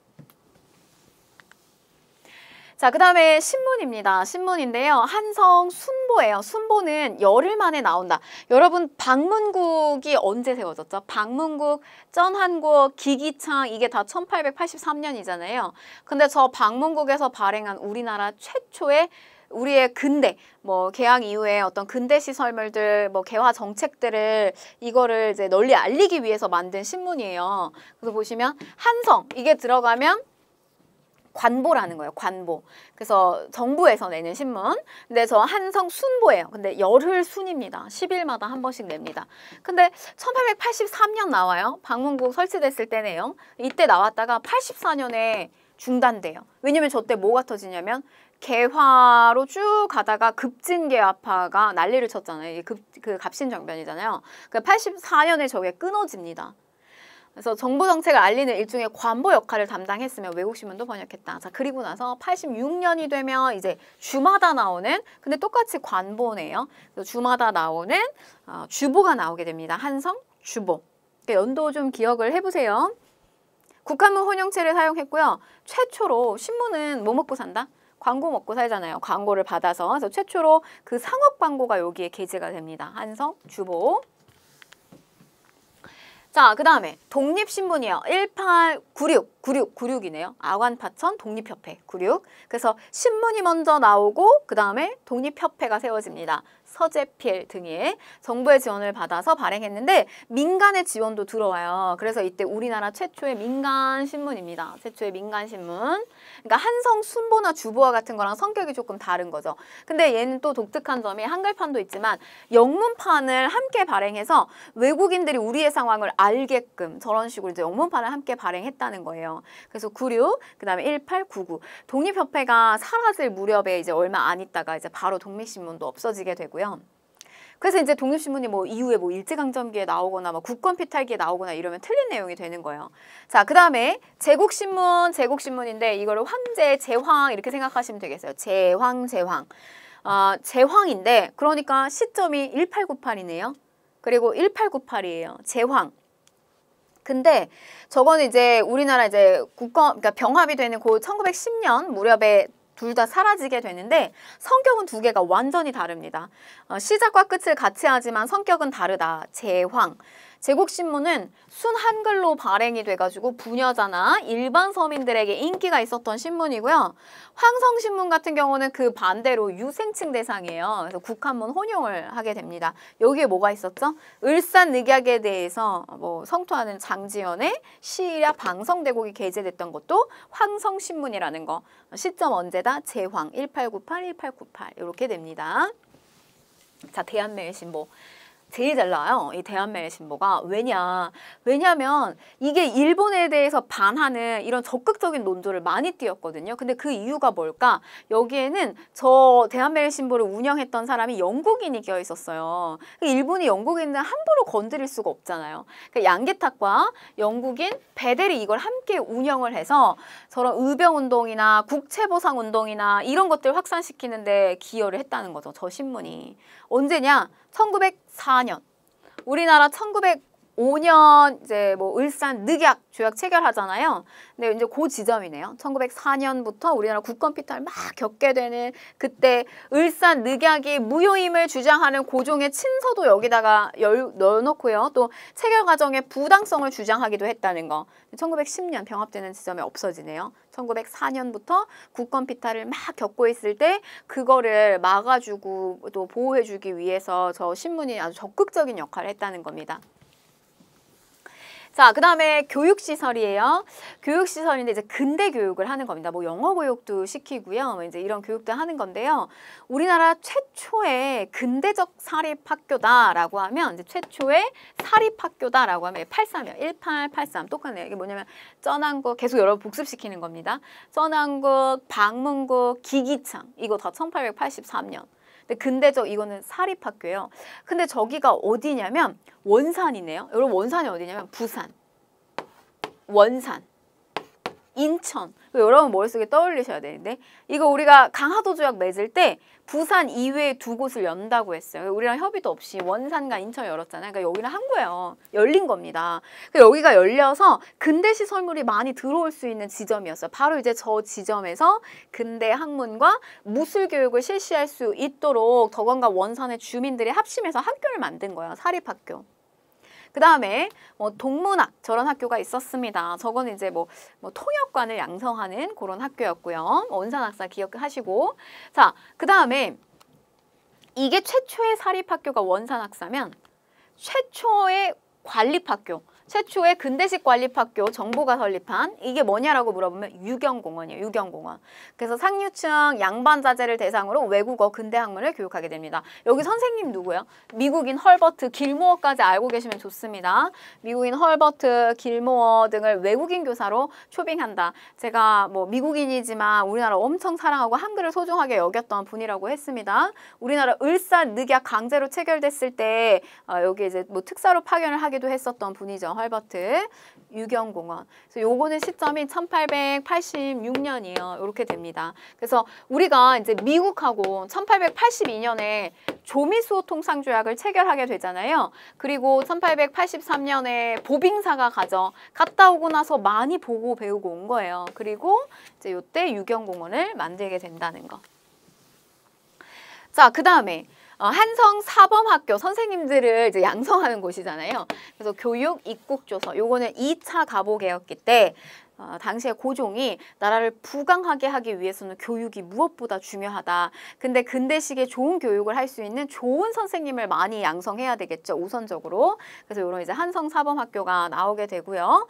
자, 그 다음에 신문입니다. 신문인데요. 한성 순보예요. 순보는 열흘 만에 나온다. 여러분 방문국이 언제 세워졌죠? 방문국, 전한국, 기기창 이게 다 1883년이잖아요. 근데 저 방문국에서 발행한 우리나라 최초의 우리의 근대, 뭐 개항 이후에 어떤 근대 시설물들, 뭐 개화 정책들을 이거를 이제 널리 알리기 위해서 만든 신문이에요. 그래서 보시면 한성 이게 들어가면 관보라는 거예요. 관보. 그래서 정부에서 내는 신문. 근데 저 한성 순보예요. 근데 열흘 순입니다. 10일마다 한 번씩 냅니다. 근데 1883년 나와요. 방문국 설치됐을 때네요. 이때 나왔다가 84년에 중단돼요. 왜냐면 저때 뭐가 터지냐면 개화로 쭉 가다가 급진개화파가 난리를 쳤잖아요. 이 급, 그 갑신정변이잖아요. 그 84년에 저게 끊어집니다. 그래서 정부 정책을 알리는 일종의 관보 역할을 담당했으며 외국 신문도 번역했다. 자 그리고 나서 86년이 되면 이제 주마다 나오는 근데 똑같이 관보네요. 그래서 주마다 나오는 어, 주보가 나오게 됩니다. 한성 주보. 그러니까 연도 좀 기억을 해보세요. 국한문 혼용체를 사용했고요. 최초로 신문은 뭐 먹고 산다? 광고 먹고 살잖아요. 광고를 받아서 그래서 최초로 그 상업 광고가 여기에 게재가 됩니다. 한성 주보. 자, 그 다음에 독립신문이요. 1896, 96, 96이네요. 아관파천 독립협회, 96. 그래서 신문이 먼저 나오고 그 다음에 독립협회가 세워집니다. 서재필 등의 정부의 지원을 받아서 발행했는데 민간의 지원도 들어와요. 그래서 이때 우리나라 최초의 민간 신문입니다. 최초의 민간 신문. 그러니까 한성 순보나 주보와 같은 거랑 성격이 조금 다른 거죠. 근데 얘는 또 독특한 점이 한글판도 있지만 영문판을 함께 발행해서 외국인들이 우리의 상황을 알게끔 저런 식으로 이제 영문판을 함께 발행했다는 거예요. 그래서 96, 그다음에 1899 독립협회가 사라질 무렵에 이제 얼마 안 있다가 이제 바로 독립신문도 없어지게 되고요. 있고요. 그래서 이제 독립신문이 뭐 이후에 뭐 일제강점기에 나오거나 뭐 국권 피탈기에 나오거나 이러면 틀린 내용이 되는 거예요. 자, 그 다음에 제국신문, 제국신문인데 이거 황제, 제황 이렇게 생각하시면 되겠어요. 제황, 제황. 아, 제황인데 그러니까 시점이 1898이네요. 그리고 1898이에요. 제황. 근데 저건 이제 우리나라 이제 국권 그러니까 병합이 되는 그 1910년 무렵에 둘다 사라지게 되는데 성격은 두 개가 완전히 다릅니다. 어, 시작과 끝을 같이 하지만 성격은 다르다. 제황. 제국신문은 순한글로 발행이 돼가지고 부녀자나 일반 서민들에게 인기가 있었던 신문이고요. 황성신문 같은 경우는 그 반대로 유생층 대상이에요. 그래서 국한문 혼용을 하게 됩니다. 여기에 뭐가 있었죠? 을산 늑약에 대해서 뭐 성토하는 장지연의 시라 일 방성대곡이 게재됐던 것도 황성신문이라는 거. 시점 언제다? 제황 1898, 1898 이렇게 됩니다. 자, 대한매일 신보. 뭐. 제일 잘 나와요. 이 대한매일 신보가. 왜냐? 왜냐면 이게 일본에 대해서 반하는 이런 적극적인 논조를 많이 띄웠거든요 근데 그 이유가 뭘까? 여기에는 저 대한매일 신보를 운영했던 사람이 영국인이 껴 있었어요. 그러니까 일본이 영국인을 함부로 건드릴 수가 없잖아요. 그러니까 양계탁과 영국인 베델이 이걸 함께 운영을 해서 저런 의병운동이나 국채보상운동이나 이런 것들 확산시키는데 기여를 했다는 거죠. 저 신문이. 언제냐? 1900 1994년 우리나라 5년 이제 뭐 을산 늑약 조약 체결하잖아요. 근데 이제 그 지점이네요. 1904년부터 우리나라 국권피탈 을막 겪게 되는 그때 을산 늑약이 무효임을 주장하는 고종의 친서도 여기다가 열, 넣어놓고요. 또 체결 과정의 부당성을 주장하기도 했다는 거. 1910년 병합되는 지점에 없어지네요. 1904년부터 국권피탈을 막 겪고 있을 때 그거를 막아주고 또 보호해주기 위해서 저 신문이 아주 적극적인 역할을 했다는 겁니다. 자, 그 다음에 교육시설이에요. 교육시설인데 이제 근대 교육을 하는 겁니다. 뭐 영어 교육도 시키고요. 뭐 이제 이런 교육도 하는 건데요. 우리나라 최초의 근대적 사립학교다라고 하면 이제 최초의 사립학교다라고 하면 8.3이요. 1883 똑같네요. 이게 뭐냐면 전한국 계속 여러분 복습시키는 겁니다. 전한국, 방문국, 기기창 이거 다 1883년 네, 근데 근대적 이거는 사립학교예요. 근데 저기가 어디냐면 원산이네요. 여러분 원산이 어디냐면 부산. 원산. 인천 여러분 머릿속에 떠올리셔야 되는데 이거 우리가 강화도 조약 맺을 때 부산 이외에 두 곳을 연다고 했어요. 우리랑 협의도 없이 원산과 인천 열었잖아요. 그러니까 여기는 한 거예요. 열린 겁니다. 여기가 열려서 근대시 설물이 많이 들어올 수 있는 지점이었어요. 바로 이제 저 지점에서 근대 학문과 무술 교육을 실시할 수 있도록 덕원과 원산의 주민들이 합심해서 학교를 만든 거예요. 사립학교. 그 다음에 뭐 동문학 저런 학교가 있었습니다. 저건 이제 뭐, 뭐 통역관을 양성하는 그런 학교였고요. 원산학사 뭐 기억하시고 자 그 다음에 이게 최초의 사립학교가 원산학사면 최초의 관립학교 최초의 근대식 관립학교 정부가 설립한 이게 뭐냐라고 물어보면 유경공원이에요. 유경공원. 그래서 상류층 양반자제를 대상으로 외국어 근대 학문을 교육하게 됩니다. 여기 선생님 누구예요? 미국인 헐버트 길모어까지 알고 계시면 좋습니다. 미국인 헐버트 길모어 등을 외국인 교사로 초빙한다. 제가 뭐 미국인이지만 우리나라 엄청 사랑하고 한글을 소중하게 여겼던 분이라고 했습니다. 우리나라 을사 늑약 강제로 체결됐을 때 어, 여기 이제 뭐 특사로 파견을 하기도 했었던 분이죠. 할버트 유경공원. 그래서 요거는 시점이 1886년이에요. 이렇게 됩니다. 그래서 우리가 이제 미국하고 1882년에 조미수 호 통상조약을 체결하게 되잖아요. 그리고 1883년에 보빙사가 가져 갔다 오고 나서 많이 보고 배우고 온 거예요. 그리고 이제 요때 유경공원을 만들게 된다는 거. 자, 그 다음에 어, 한성 사범학교 선생님들을 이제 양성하는 곳이잖아요. 그래서 교육 입국조서 요거는 2차 가보개혁기때 어, 당시에 고종이 나라를 부강하게 하기 위해서는 교육이 무엇보다 중요하다. 근데 근대식의 좋은 교육을 할 수 있는 좋은 선생님을 많이 양성해야 되겠죠. 우선적으로. 그래서 이런 이제 한성사범학교가 나오게 되고요.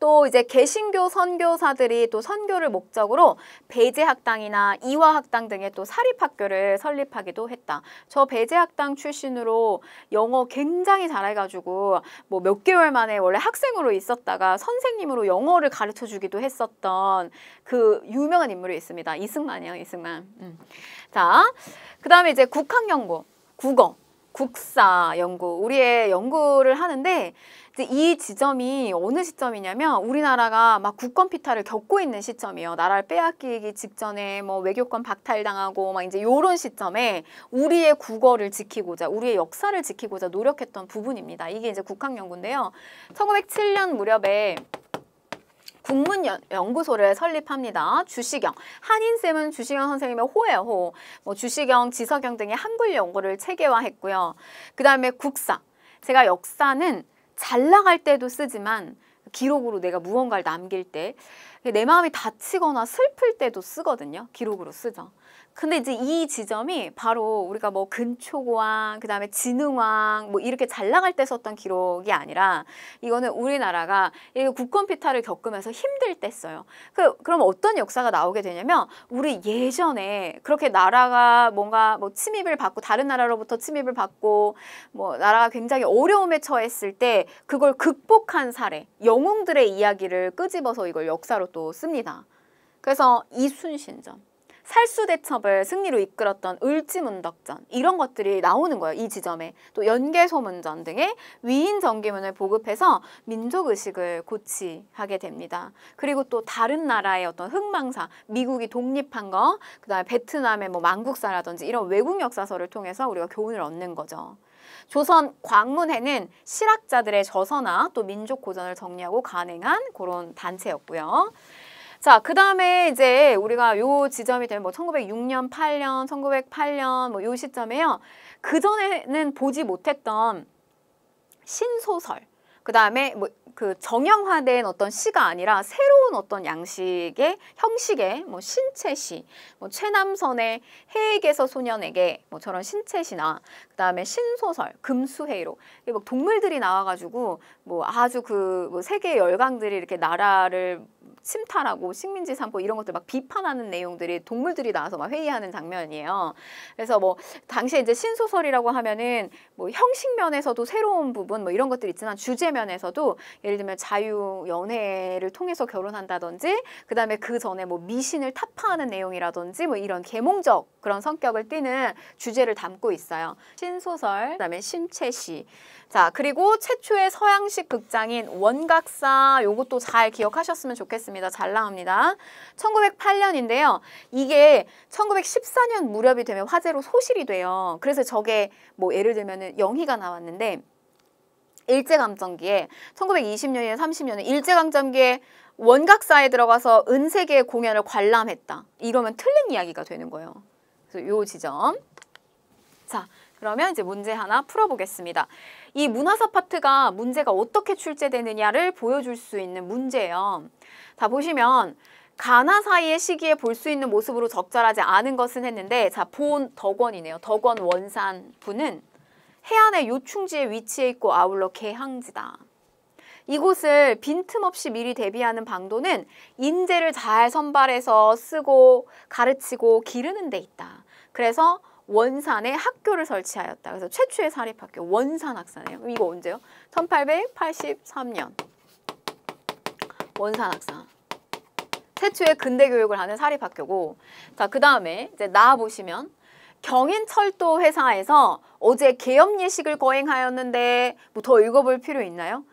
또 이제 개신교 선교사들이 또 선교를 목적으로 배제학당이나 이화학당 등의 또 사립학교를 설립하기도 했다. 저 배제학당 출신으로 영어 굉장히 잘해가지고 뭐 몇 개월 만에 원래 학생으로 있었다가 선생님으로 영어를 가르쳐 주기도 했었던 그 유명한 인물이 있습니다. 이승만이요, 이승만. 음. 자, 그 다음에 이제 국학연구, 국어. 국사 연구, 우리의 연구를 하는데 이제 이 지점이 어느 시점이냐면 우리나라가 막 국권 피탈을 겪고 있는 시점이에요. 나라를 빼앗기기 직전에 뭐 외교권 박탈당하고 막 이제 요런 시점에 우리의 국어를 지키고자, 우리의 역사를 지키고자 노력했던 부분입니다. 이게 이제 국학연구인데요. 1907년 무렵에 국문연구소를 설립합니다. 주시경, 한인쌤은 주시경 선생님의 호예요, 호. 뭐 주시경, 지서경 등의 한글 연구를 체계화했고요. 그 다음에 국사, 제가 역사는 잘 나갈 때도 쓰지만 기록으로 내가 무언가를 남길 때 내 마음이 다치거나 슬플 때도 쓰거든요. 기록으로 쓰죠. 근데 이제 이 지점이 바로 우리가 뭐 근초고왕, 그 다음에 진흥왕 뭐 이렇게 잘 나갈 때 썼던 기록이 아니라 이거는 우리나라가 국권피탈을 겪으면서 힘들 때 써요. 그, 그럼 어떤 역사가 나오게 되냐면 우리 예전에 그렇게 나라가 뭔가 뭐 침입을 받고 다른 나라로부터 침입을 받고 뭐 나라가 굉장히 어려움에 처했을 때 그걸 극복한 사례, 영웅들의 이야기를 끄집어서 이걸 역사로 또 씁니다. 그래서 이순신전. 살수 대첩을 승리로 이끌었던 을지문덕전 이런 것들이 나오는 거예요. 이 지점에 또 연개소문전 등의 위인 전기문을 보급해서 민족 의식을 고취하게 됩니다. 그리고 또 다른 나라의 어떤 흥망사 미국이 독립한 거 그다음에 베트남의 뭐 망국사라든지 이런 외국 역사서를 통해서 우리가 교훈을 얻는 거죠. 조선 광문회는 실학자들의 저서나 또 민족 고전을 정리하고 간행한 그런 단체였고요. 자, 그 다음에 이제 우리가 요 지점이 되면 뭐 1906년, 8년, 1908년 뭐 요 시점에요. 그전에는 보지 못했던 신소설, 뭐 그 다음에 뭐 그 정형화된 어떤 시가 아니라 새로운 어떤 양식의 형식의 뭐 신체시, 뭐 최남선의 해에게서 소년에게 뭐 저런 신체시나 그 다음에 신소설, 금수해로 이게 막 동물들이 나와가지고 뭐 아주 그 뭐 세계 열강들이 이렇게 나라를 침탈하고 식민지 산포 이런 것들 막 비판하는 내용들이 동물들이 나와서 막 회의하는 장면이에요. 그래서 뭐 당시에 이제 신소설이라고 하면은 뭐 형식 면에서도 새로운 부분 뭐 이런 것들이 있지만 주제 면에서도 예를 들면 자유 연애를 통해서 결혼한다든지 그다음에 그 전에 뭐 미신을 타파하는 내용이라든지 뭐 이런 계몽적 그런 성격을 띠는 주제를 담고 있어요. 신소설, 그다음에 신체시. 자, 그리고 최초의 서양식 극장인 원각사 요것도 잘 기억하셨으면 좋겠습니다. 나왔습니다. 잘 나옵니다. 1908년인데요. 이게 1914년 무렵이 되면 화재로 소실이 돼요. 그래서 저게 뭐 예를 들면은 영희가 나왔는데 일제강점기에 1920년이나 30년에 일제강점기에 원각사에 들어가서 은세계 공연을 관람했다. 이러면 틀린 이야기가 되는 거예요. 그래서 요 지점. 자, 그러면 이제 문제 하나 풀어보겠습니다. 이 문화사 파트가 문제가 어떻게 출제되느냐를 보여줄 수 있는 문제예요. 자 보시면 가나 사이의 시기에 볼 수 있는 모습으로 적절하지 않은 것은 했는데 자 본 덕원이네요. 덕원 원산 부는 해안의 요충지에 위치해 있고 아울러 개항지다. 이곳을 빈틈없이 미리 대비하는 방도는 인재를 잘 선발해서 쓰고 가르치고 기르는 데 있다. 그래서 원산에 학교를 설치하였다. 그래서 최초의 사립학교 원산학사네요. 이거 언제요? 1883년 원산학사. 최초의 근대 교육을 하는 사립학교고 자그 다음에 이제 나와 보시면 경인철도 회사에서 어제 개업 예식을 거행하였는데 뭐 더 읽어볼 필요 있나요?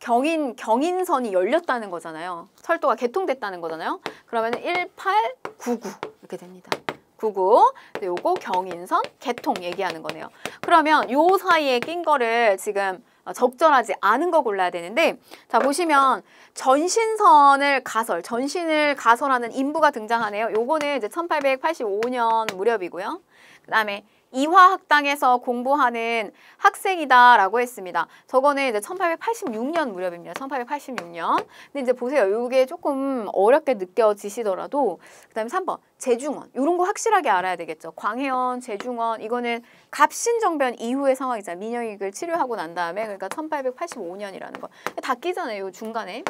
경인 경인선이 열렸다는 거잖아요. 철도가 개통됐다는 거잖아요. 그러면 1899 이렇게 됩니다. 구구 네, 요거 경인선 개통 얘기하는 거네요. 그러면 요 사이에 낀 거를 지금 어, 적절하지 않은 거 골라야 되는데 자 보시면 전신선을 가설, 전신을 가설하는 인부가 등장하네요. 요거는 이제 1885년 무렵이고요. 그 다음에 이화학당에서 공부하는 학생이다라고 했습니다. 저거는 이제 1886년 무렵입니다. 1886년. 근데 이제 보세요. 이게 조금 어렵게 느껴지시더라도 그다음에 3번 재중원. 이런 거 확실하게 알아야 되겠죠. 광해원, 재중원 이거는 갑신정변 이후의 상황이잖아요. 민영익을 치료하고 난 다음에 그러니까 1885년이라는 거. 다 끼잖아요. 요 중간에.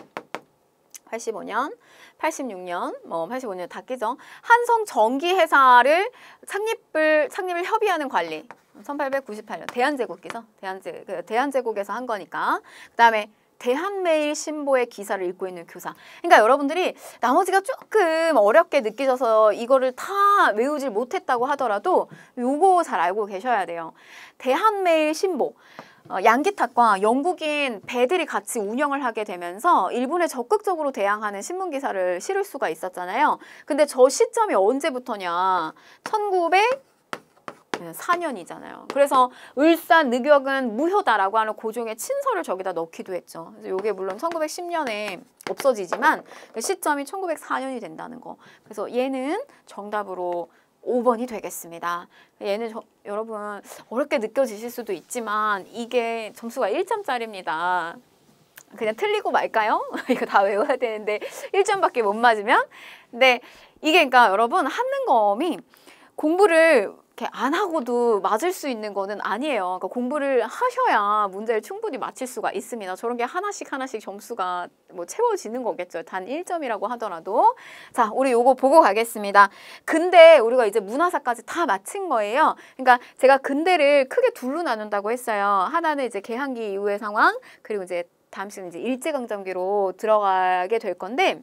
85년, 86년, 뭐 85년 닭기정 한성 전기회사를 창립을 창립을 협의하는 관리 1898년 대한제국기죠. 대한제 그 대한제국에서 한 거니까 그다음에 대한매일 신보의 기사를 읽고 있는 교사. 그러니까 여러분들이 나머지가 조금 어렵게 느껴져서 이거를 다 외우질 못했다고 하더라도 요거 잘 알고 계셔야 돼요. 대한매일 신보. 어, 양기탁과 영국인 배들이 같이 운영을 하게 되면서 일본에 적극적으로 대항하는 신문 기사를 실을 수가 있었잖아요. 근데 저 시점이 언제부터냐? 1 9 0 4년이잖아요. 그래서 을산 늑역은 무효다라고 하는 고종의 친서를 저기다 넣기도 했죠. 그래서 이게 물론 1910년에 없어지지만 그 시점이 1904년이 된다는 거. 그래서 얘는 정답으로 5번이 되겠습니다. 얘는 저, 여러분 어렵게 느껴지실 수도 있지만 이게 점수가 1점짜리입니다. 그냥 틀리고 말까요? <laughs> 이거 다 외워야 되는데 1점밖에 못 맞으면? 근데 네, 이게 그러니까 여러분 하는 검이 공부를 이렇게 안 하고도 맞을 수 있는 거는 아니에요. 그러니까 공부를 하셔야 문제를 충분히 맞힐 수가 있습니다. 저런 게 하나씩 하나씩 점수가 뭐 채워지는 거겠죠. 단 1점이라고 하더라도. 자, 우리 요거 보고 가겠습니다. 근데 우리가 이제 문화사까지 다 마친 거예요. 그러니까 제가 근대를 크게 둘로 나눈다고 했어요. 하나는 이제 개항기 이후의 상황, 그리고 이제 다음 시간 이제 일제강점기로 들어가게 될 건데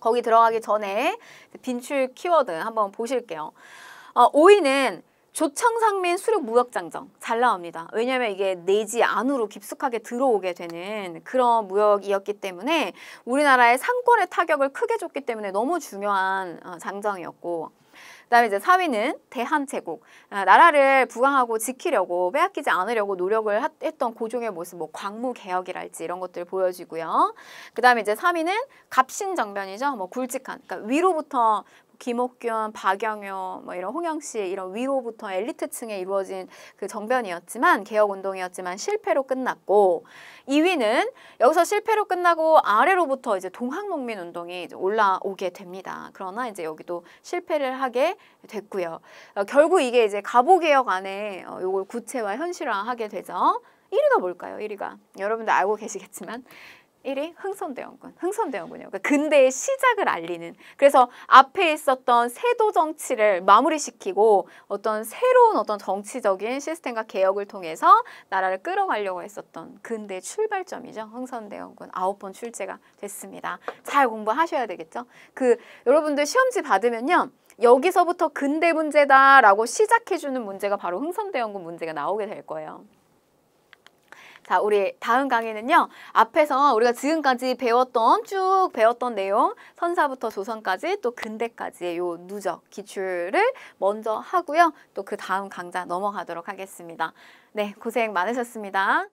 거기 들어가기 전에 빈출 키워드 한번 보실게요. 어, 5위는 조청상민 수륙 무역장정 잘 나옵니다. 왜냐하면 이게 내지 안으로 깊숙하게 들어오게 되는 그런 무역이었기 때문에 우리나라의 상권의 타격을 크게 줬기 때문에 너무 중요한 어, 장정이었고 그다음에 이제 4위는 대한제국. 어, 나라를 부강하고 지키려고 빼앗기지 않으려고 노력을 했던 고종의 그 모습, 뭐 광무 개혁이랄지 이런 것들 보여지고요. 그다음에 이제 3위는 갑신정변이죠. 뭐 굵직한, 그러니까 위로부터 김옥균, 박영효, 뭐 이런 홍영씨 이런 위로부터 엘리트층에 이루어진 그 정변이었지만 개혁운동이었지만 실패로 끝났고 2위는 여기서 실패로 끝나고 아래로부터 이제 동학농민운동이 이제 올라오게 됩니다. 그러나 이제 여기도 실패를 하게 됐고요. 어, 결국 이게 이제 가보개혁 안에 어, 요걸 구체화 현실화하게 되죠. 1위가 뭘까요? 1위가 여러분들 알고 계시겠지만 1위 흥선대원군, 흥선대원군이요. 그러니까 근대의 시작을 알리는. 그래서 앞에 있었던 세도 정치를 마무리시키고 어떤 새로운 어떤 정치적인 시스템과 개혁을 통해서 나라를 끌어가려고 했었던 근대 출발점이죠. 흥선대원군 아홉 번 출제가 됐습니다. 잘 공부하셔야 되겠죠. 그 여러분들 시험지 받으면요. 여기서부터 근대 문제다라고 시작해주는 문제가 바로 흥선대원군 문제가 나오게 될 거예요. 자, 우리 다음 강의는요. 앞에서 우리가 지금까지 배웠던 쭉 배웠던 내용, 선사부터 조선까지 또 근대까지의 요 누적 기출을 먼저 하고요. 또 그 다음 강좌 넘어가도록 하겠습니다. 네, 고생 많으셨습니다.